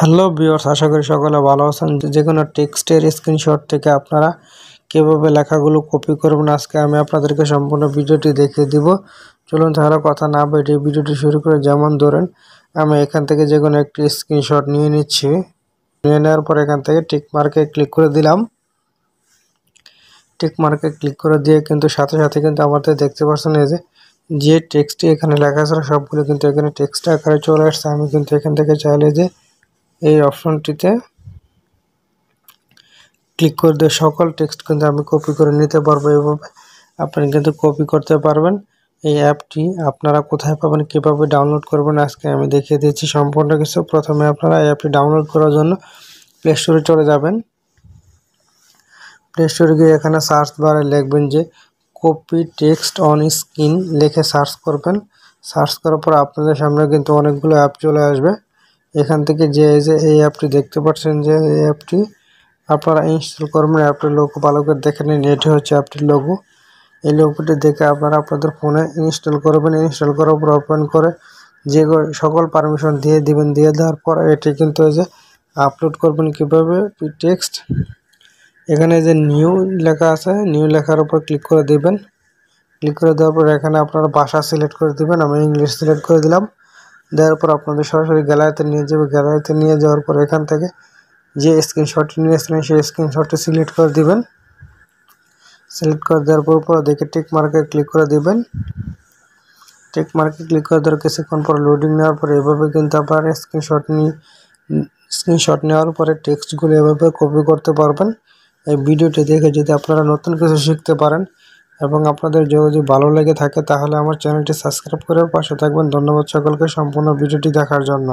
hello viewers আশা করি সকলে ভালো আছেন যে কোনো টেক্সটের স্ক্রিনশট থেকে আপনারা কীভাবে লেখাগুলো কপি করবেন আজকে আমি আপনাদেরকে সম্পূর্ণ ভিডিওটি দেখিয়ে দিব চলুন তাহলে কথা না বেরিয়ে ভিডিওটি শুরু করে যেমন ধরেন আমি এখান থেকে যে কোনো একটি স্ক্রিনশট নিয়ে নিচ্ছি নিয়ে নেওয়ার পর এখান থেকে টিকমার্কে ক্লিক করে দিলাম টিকমার্কে ক্লিক করে দিয়ে কিন্তু সাথে সাথে কিন্তু আমাদের দেখতে পাচ্ছেন এই যে যে টেক্সটটি এখানে লেখা ছিল সবগুলো কিন্তু এখানে টেক্সট আকারে চলে আসছে আমি কিন্তু এখান থেকে চাইলে যে এই অপশনটিতে ক্লিক করে দিয়ে সকল টেক্সট কিন্তু আমি কপি করে নিতে পারবো এভাবে আপনি কিন্তু কপি করতে পারবেন এই অ্যাপটি আপনারা কোথায় পাবেন কীভাবে ডাউনলোড করবেন আজকে আমি দেখিয়ে দিচ্ছি সম্পূর্ণ কিছু প্রথমে আপনারা এই অ্যাপটি ডাউনলোড করার জন্য প্লে স্টোরে চলে যাবেন প্লে স্টোরে গিয়ে এখানে সার্চ বারে লিখবেন যে কপি টেক্সট অন স্ক্রিন লিখে সার্চ করবেন সার্চ করার পর আপনাদের সামনে কিন্তু অনেকগুলো অ্যাপ চলে আসবে এখান থেকে যে এই যে এই অ্যাপটি দেখতে পাচ্ছেন যে এই অ্যাপটি আপনারা ইনস্টল করবেন অ্যাপটির লোগো ভালো করে দেখে নিন এটি হচ্ছে অ্যাপটির লোগো এই লোগোটি দেখে আপনারা আপনাদের ফোনে ইনস্টল করবেন ইনস্টল করার পর ওপেন করে যে সকল পারমিশন দিয়ে দিবেন দিয়ে দেওয়ার পর এটি কিন্তু এই যে আপলোড করবেন কীভাবে টেক্সট এখানে যে নিউ লেখা আছে নিউ লেখার উপর ক্লিক করে দিবেন ক্লিক করে দেওয়ার পর এখানে আপনারা ভাষা সিলেক্ট করে দিবেন আমি ইংলিশ সিলেক্ট করে দিলাম দেওয়ার পর আপনাদের সরাসরি গ্যালারিতে নিয়ে যাবে গ্যালারিতে নিয়ে যাওয়ার পর এখান থেকে যে স্ক্রিনশটটি নিয়েছিলেন সেই স্ক্রিনশটটি সিলেক্ট করে দিবেন সিলেক্ট করে দেওয়ার পর পর দেখে টিক মার্কে ক্লিক করে দিবেন টিক মার্কে ক্লিক করে দেওয়ার কিছুক্ষণ পর লোডিং নেওয়ার পরে এভাবে কিন্তু আপনার স্ক্রিনশট নিয়ে স্ক্রিনশট নেওয়ার পরে টেক্সটগুলো এভাবে কপি করতে পারবেন এই ভিডিওটি দেখে যদি আপনারা নতুন কিছু শিখতে পারেন এবং আপনাদের যদি ভালো লেগে থাকে তাহলে আমার চ্যানেলটি সাবস্ক্রাইব করে পাশে থাকবেন ধন্যবাদ সকলকে সম্পূর্ণ ভিডিওটি দেখার জন্য